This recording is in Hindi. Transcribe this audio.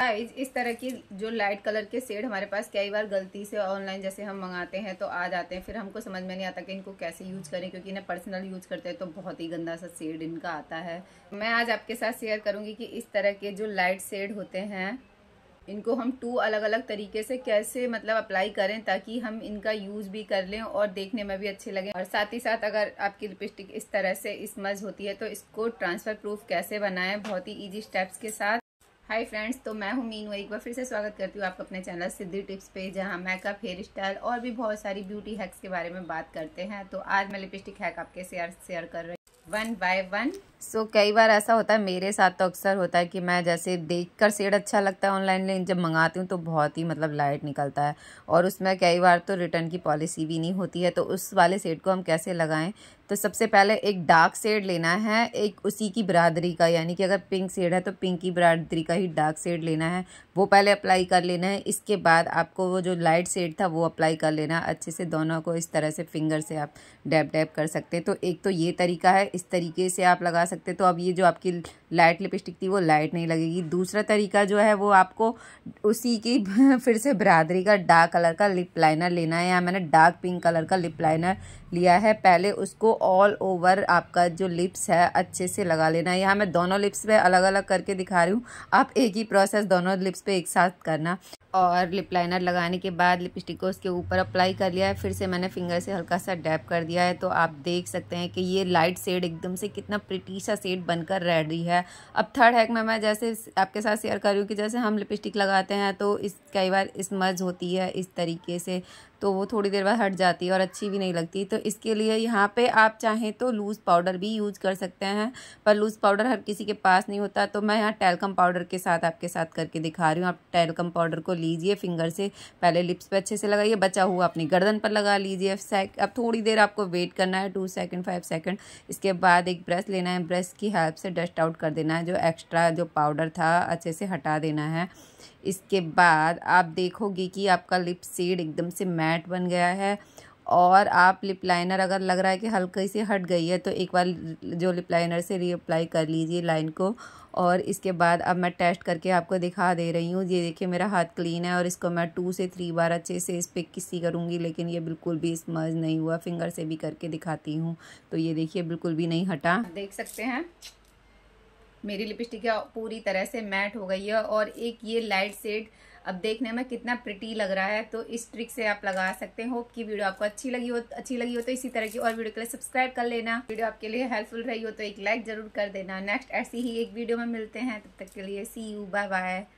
हाँ, इस इस तरह की जो लाइट कलर के शेड हमारे पास कई बार गलती से ऑनलाइन जैसे हम मंगाते हैं तो आ जाते हैं फिर हमको समझ में नहीं आता कि इनको कैसे यूज करें क्योंकि इन्हें पर्सनल यूज करते हैं तो बहुत ही गंदा सा शेड इनका आता है मैं आज आपके साथ शेयर करूंगी कि इस तरह के जो लाइट शेड होते हैं इनको हम टू अलग अलग तरीके से कैसे मतलब अप्लाई करें ताकि हम इनका यूज़ भी कर लें और देखने में भी अच्छे लगें और साथ ही साथ अगर आपकी लिपस्टिक इस तरह से स्मज होती है तो इसको ट्रांसफ़र प्रूफ कैसे बनाएं बहुत ही इजी स्टेप्स के साथ हाय फ्रेंड्स तो मैं हूं मीनू एक बार फिर से स्वागत करती हूँ आपको अपने चैनल सिद्धि टिप्स पे जहां मेकअप हेयर स्टाइल और भी बहुत सारी ब्यूटी हैक्स के बारे में बात करते हैं तो आज मैं लिपस्टिक हैक आपके शेयर शेयर कर रही one by one so so, कई बार ऐसा होता है मेरे साथ तो अक्सर होता है कि मैं जैसे देख कर सेड अच्छा लगता है ऑनलाइन लेकिन जब मंगाती हूँ तो बहुत ही मतलब लाइट निकलता है और उसमें कई बार तो रिटर्न की पॉलिसी भी नहीं होती है तो उस वाले सेड को हम कैसे लगाएं तो सबसे पहले एक डार्क शेड लेना है एक उसी की बरादरी का यानी कि अगर पिंक शेड है तो पिंक की बरादरी का ही डार्क शेड लेना है वो पहले अप्लाई कर लेना है इसके बाद आपको वो जो लाइट सेड था वो अप्लाई कर लेना अच्छे से दोनों को इस तरह से फिंगर से आप डैप डैप कर सकते हैं तो एक तो ये तरीका है इस तरीके से आप लगा सकते तो अब ये जो आपकी लाइट लिपस्टिक थी वो लाइट नहीं लगेगी दूसरा तरीका जो है वो आपको उसी की फिर से बरादरी का डार्क कलर का लिप लाइनर लेना है यहाँ मैंने डार्क पिंक कलर का लिप लाइनर लिया है पहले उसको ऑल ओवर आपका जो लिप्स है अच्छे से लगा लेना है यहाँ मैं दोनों लिप्स पे अलग अलग करके दिखा रही हूँ आप एक ही प्रोसेस दोनों लिप्स पे एक साथ करना और लिप लाइनर लगाने के बाद लिपस्टिक को उसके ऊपर अप्लाई कर लिया है फिर से मैंने फिंगर से हल्का सा डैप कर दिया है तो आप देख सकते हैं कि ये लाइट शेड एकदम से कितना प्रिटी सा शेड बनकर रेडी है है अब थर्ड हैक में मैं जैसे आपके साथ शेयर कर रही हूँ कि जैसे हम लिपस्टिक लगाते हैं तो इस कई बार स्मर्ज होती है इस तरीके से तो वो थोड़ी देर बाद हट जाती है और अच्छी भी नहीं लगती तो इसके लिए यहाँ पे आप चाहें तो लूज़ पाउडर भी यूज कर सकते हैं पर लूज़ पाउडर हर किसी के पास नहीं होता तो मैं यहाँ टेलकम पाउडर के साथ आपके साथ करके दिखा रही हूँ आप टेलकम पाउडर को लीजिए फिंगर से पहले लिप्स पर अच्छे से लगाइए बचा हुआ अपनी गर्दन पर लगा लीजिए अब थोड़ी देर आपको वेट करना है टू सेकेंड फाइव सेकेंड इसके बाद एक ब्रश लेना है ब्रश की हेल्प से डस्ट आउट कर देना है जो एक्स्ट्रा जो पाउडर था अच्छे से हटा देना है इसके बाद आप देखोगे कि आपका लिप सीड एकदम से मैट बन गया है और आप लिप लाइनर अगर लग रहा है कि हल्की से हट गई है तो एक बार जो लिप लाइनर से रीअप्लाई कर लीजिए लाइन को और इसके बाद अब मैं टेस्ट करके आपको दिखा दे रही हूँ ये देखिए मेरा हाथ क्लीन है और इसको मैं टू से थ्री बार अच्छे से इस पर किसी करूँगी लेकिन ये बिल्कुल भी स्मर्ज नहीं हुआ फिंगर से भी करके दिखाती हूँ तो ये देखिए बिल्कुल भी नहीं हटा देख सकते हैं मेरी लिपस्टिक पूरी तरह से मैट हो गई है और एक ये लाइट सेड अब देखने में कितना प्रिटी लग रहा है तो इस ट्रिक से आप लगा सकते हो कि वीडियो आपको अच्छी लगी हो अच्छी लगी हो तो इसी तरह की और वीडियो के लिए सब्सक्राइब कर लेना वीडियो आपके लिए हेल्पफुल रही हो तो एक लाइक जरूर कर देना नेक्स्ट ऐसी ही एक वीडियो में मिलते हैं तब तक के लिए सी यू बाय बाय